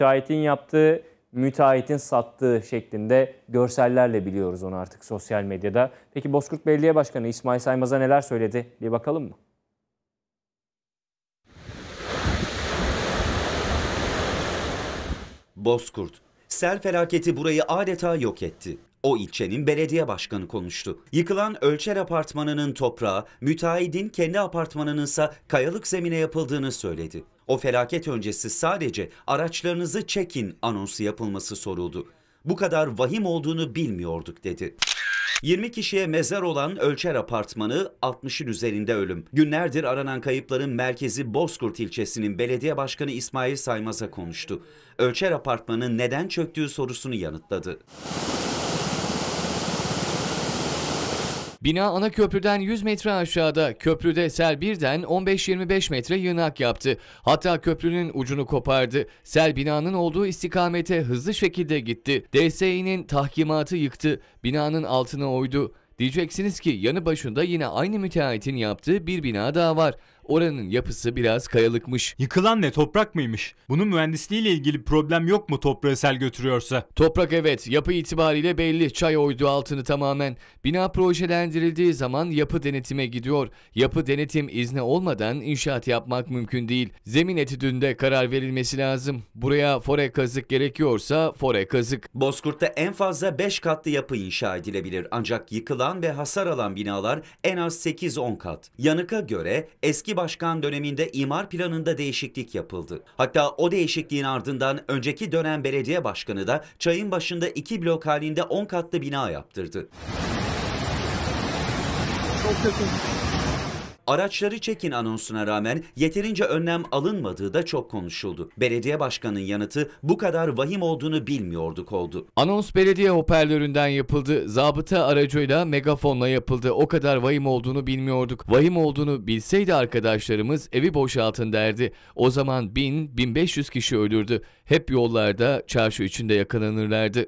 müteahhitin yaptığı, müteahhitin sattığı şeklinde görsellerle biliyoruz onu artık sosyal medyada. Peki Bozkurt Belediye Başkanı İsmail Saymaz'a neler söyledi? Bir bakalım mı? Bozkurt. Sel felaketi burayı adeta yok etti o ilçenin belediye başkanı konuştu. Yıkılan Ölçer Apartmanı'nın toprağı, müteahhidin kendi apartmanının ise kayalık zemine yapıldığını söyledi. O felaket öncesi sadece araçlarınızı çekin anonsu yapılması soruldu. Bu kadar vahim olduğunu bilmiyorduk dedi. 20 kişiye mezar olan Ölçer Apartmanı 60'ın üzerinde ölüm. Günlerdir aranan kayıpların merkezi Bozkurt ilçesinin belediye başkanı İsmail Saymaz'a konuştu. Ölçer Apartmanı neden çöktüğü sorusunu yanıtladı. Bina ana köprüden 100 metre aşağıda köprüde sel birden 15-25 metre yığınak yaptı. Hatta köprünün ucunu kopardı. Sel binanın olduğu istikamete hızlı şekilde gitti. DSİ'nin tahkimatı yıktı. Binanın altına oydu. Diyeceksiniz ki yanı başında yine aynı müteahhitin yaptığı bir bina daha var. Oranın yapısı biraz kayalıkmış. Yıkılan ne toprak mıymış? Bunun mühendisliğiyle ilgili problem yok mu toprağı sel götürüyorsa? Toprak evet yapı itibariyle belli. Çay oydu altını tamamen. Bina projelendirildiği zaman yapı denetime gidiyor. Yapı denetim izni olmadan inşaat yapmak mümkün değil. Zemin etüdünde karar verilmesi lazım. Buraya fore kazık gerekiyorsa fore kazık. Bozkurt'ta en fazla 5 katlı yapı inşa edilebilir. Ancak yıkılan ve hasar alan binalar en az 8-10 kat. Yanık'a göre eski başkan döneminde imar planında değişiklik yapıldı. Hatta o değişikliğin ardından önceki dönem belediye başkanı da çayın başında iki blok halinde 10 katlı bina yaptırdı. Çok kötü. Araçları çekin anonsuna rağmen yeterince önlem alınmadığı da çok konuşuldu. Belediye başkanının yanıtı bu kadar vahim olduğunu bilmiyorduk oldu. Anons belediye hoparlöründen yapıldı. Zabıta aracıyla megafonla yapıldı. O kadar vahim olduğunu bilmiyorduk. Vahim olduğunu bilseydi arkadaşlarımız evi boşaltın derdi. O zaman 1000-1500 kişi ölürdü. Hep yollarda, çarşı içinde yakalanırlardı.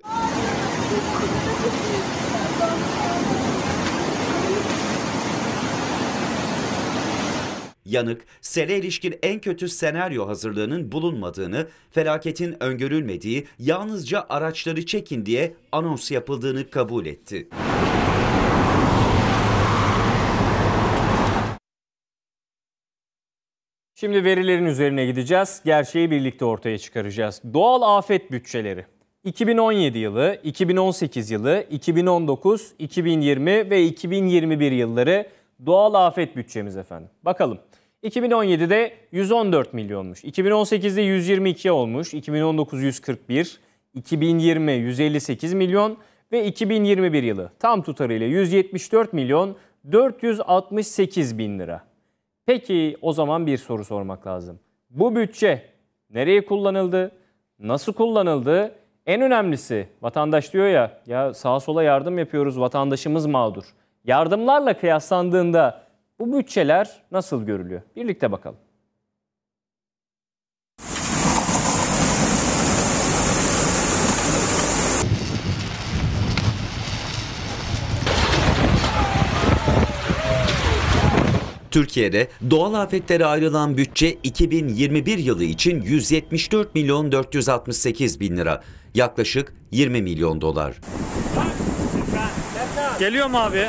yanık, sele ilişkin en kötü senaryo hazırlığının bulunmadığını, felaketin öngörülmediği, yalnızca araçları çekin diye anons yapıldığını kabul etti. Şimdi verilerin üzerine gideceğiz. Gerçeği birlikte ortaya çıkaracağız. Doğal afet bütçeleri. 2017 yılı, 2018 yılı, 2019, 2020 ve 2021 yılları doğal afet bütçemiz efendim. Bakalım 2017'de 114 milyonmuş. 2018'de 122 olmuş. 2019 141, 2020 158 milyon ve 2021 yılı tam tutarıyla 174 milyon 468 bin lira. Peki o zaman bir soru sormak lazım. Bu bütçe nereye kullanıldı? Nasıl kullanıldı? En önemlisi vatandaş diyor ya ya sağa sola yardım yapıyoruz vatandaşımız mağdur. Yardımlarla kıyaslandığında bu bütçeler nasıl görülüyor? Birlikte bakalım. Türkiye'de doğal afetlere ayrılan bütçe 2021 yılı için 174 milyon 468 bin lira. Yaklaşık 20 milyon dolar. Geliyor mu abi?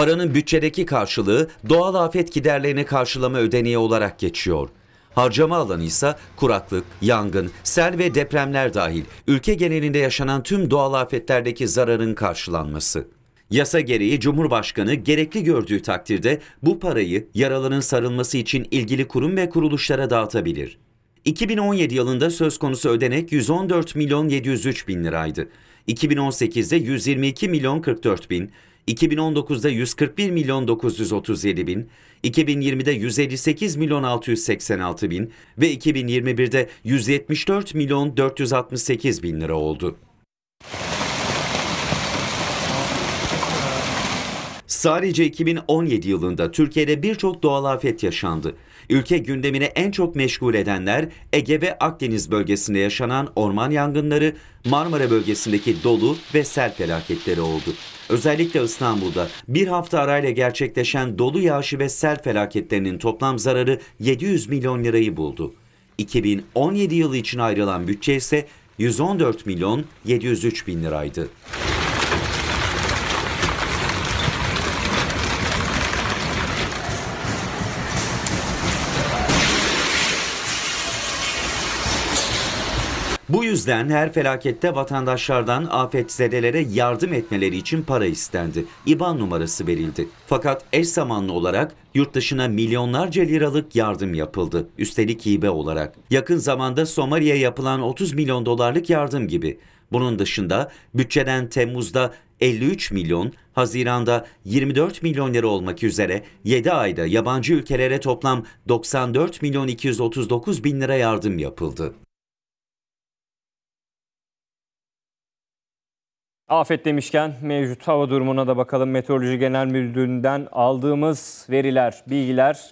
Paranın bütçedeki karşılığı doğal afet giderlerini karşılama ödeneği olarak geçiyor. Harcama alanı ise kuraklık, yangın, sel ve depremler dahil ülke genelinde yaşanan tüm doğal afetlerdeki zararın karşılanması. Yasa gereği Cumhurbaşkanı gerekli gördüğü takdirde bu parayı yaralının sarılması için ilgili kurum ve kuruluşlara dağıtabilir. 2017 yılında söz konusu ödenek 114 milyon 703 bin liraydı. 2018'de 122 milyon 44 bin, 2019'da 141 milyon 937 bin, 2020'de 158 milyon 686 bin ve 2021'de 174 milyon 468 bin lira oldu. Sadece 2017 yılında Türkiye'de birçok doğal afet yaşandı. Ülke gündemine en çok meşgul edenler Ege ve Akdeniz bölgesinde yaşanan orman yangınları, Marmara bölgesindeki dolu ve sel felaketleri oldu. Özellikle İstanbul'da bir hafta arayla gerçekleşen dolu yağışı ve sel felaketlerinin toplam zararı 700 milyon lirayı buldu. 2017 yılı için ayrılan bütçe ise 114 milyon 703 bin liraydı. Bu yüzden her felakette vatandaşlardan afetzedelere yardım etmeleri için para istendi. İBAN numarası verildi. Fakat eş zamanlı olarak yurt dışına milyonlarca liralık yardım yapıldı. Üstelik hibe olarak. Yakın zamanda Somali'ye yapılan 30 milyon dolarlık yardım gibi. Bunun dışında bütçeden Temmuz'da 53 milyon, Haziran'da 24 milyon lira olmak üzere 7 ayda yabancı ülkelere toplam 94 milyon 239 bin lira yardım yapıldı. Afet demişken mevcut hava durumuna da bakalım. Meteoroloji Genel Müdürlüğü'nden aldığımız veriler, bilgiler,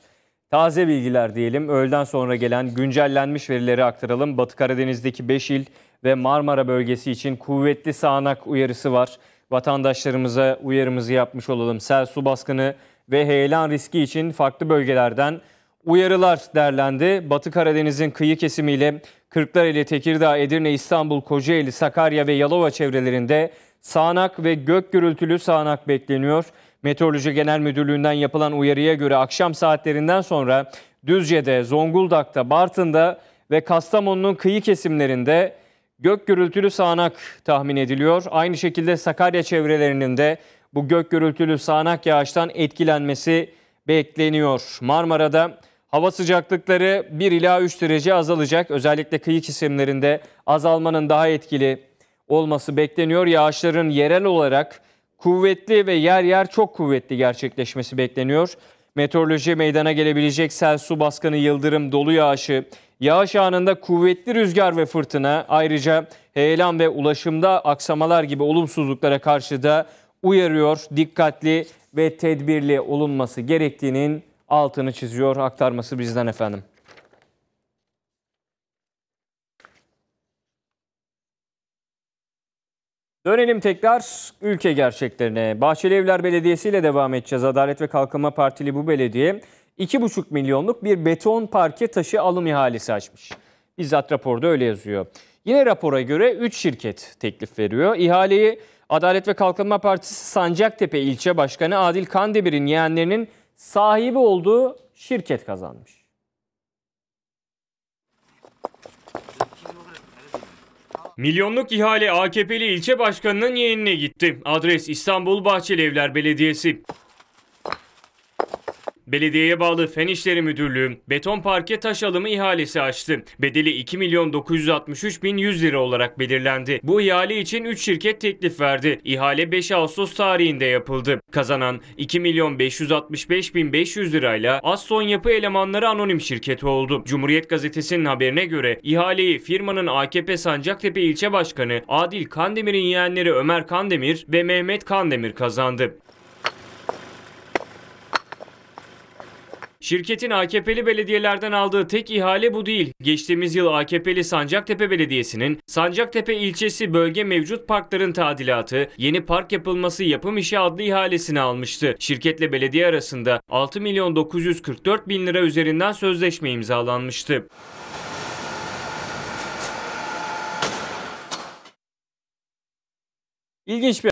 taze bilgiler diyelim. Öğleden sonra gelen güncellenmiş verileri aktaralım. Batı Karadeniz'deki 5 il ve Marmara bölgesi için kuvvetli sağanak uyarısı var. Vatandaşlarımıza uyarımızı yapmış olalım. Sel, su baskını ve heyelan riski için farklı bölgelerden uyarılar derlendi. Batı Karadeniz'in kıyı kesimiyle Kırklareli, Tekirdağ, Edirne, İstanbul, Kocaeli, Sakarya ve Yalova çevrelerinde Sağanak ve gök gürültülü sağanak bekleniyor. Meteoroloji Genel Müdürlüğü'nden yapılan uyarıya göre akşam saatlerinden sonra Düzce'de, Zonguldak'ta, Bartın'da ve Kastamonu'nun kıyı kesimlerinde gök gürültülü sağanak tahmin ediliyor. Aynı şekilde Sakarya çevrelerinin de bu gök gürültülü sağanak yağıştan etkilenmesi bekleniyor. Marmara'da hava sıcaklıkları 1 ila 3 derece azalacak. Özellikle kıyı kesimlerinde azalmanın daha etkili olması bekleniyor. Yağışların yerel olarak kuvvetli ve yer yer çok kuvvetli gerçekleşmesi bekleniyor. Meteoroloji meydana gelebilecek sel, su baskını, yıldırım, dolu yağışı, yağış anında kuvvetli rüzgar ve fırtına, ayrıca heyelan ve ulaşımda aksamalar gibi olumsuzluklara karşı da uyarıyor. Dikkatli ve tedbirli olunması gerektiğinin altını çiziyor aktarması bizden efendim. Dönelim tekrar ülke gerçeklerine. Bahçeli Evler Belediyesi ile devam edeceğiz. Adalet ve Kalkınma Partili bu belediye 2,5 milyonluk bir beton parke taşı alım ihalesi açmış. Bizzat raporda öyle yazıyor. Yine rapora göre 3 şirket teklif veriyor. İhaleyi Adalet ve Kalkınma Partisi Sancaktepe ilçe başkanı Adil Kandemir'in yeğenlerinin sahibi olduğu şirket kazanmış. Milyonluk ihale AKP'li ilçe başkanının yeğenine gitti. Adres İstanbul Bahçelievler Belediyesi. Belediyeye bağlı Fen İşleri Müdürlüğü beton parke taş alımı ihalesi açtı. Bedeli 2 milyon 963 bin 100 lira olarak belirlendi. Bu ihale için 3 şirket teklif verdi. İhale 5 Ağustos tarihinde yapıldı. Kazanan 2 milyon 565 bin 500 lirayla Asson Yapı Elemanları Anonim Şirketi oldu. Cumhuriyet Gazetesi'nin haberine göre ihaleyi firmanın AKP Sancaktepe İlçe başkanı Adil Kandemir'in yeğenleri Ömer Kandemir ve Mehmet Kandemir kazandı. Şirketin AKP'li belediyelerden aldığı tek ihale bu değil. Geçtiğimiz yıl AKP'li Sancaktepe Belediyesi'nin Sancaktepe ilçesi bölge mevcut parkların tadilatı, yeni park yapılması yapım işi adlı ihalesini almıştı. Şirketle belediye arasında 6 milyon 944 bin lira üzerinden sözleşme imzalanmıştı. İlginç bir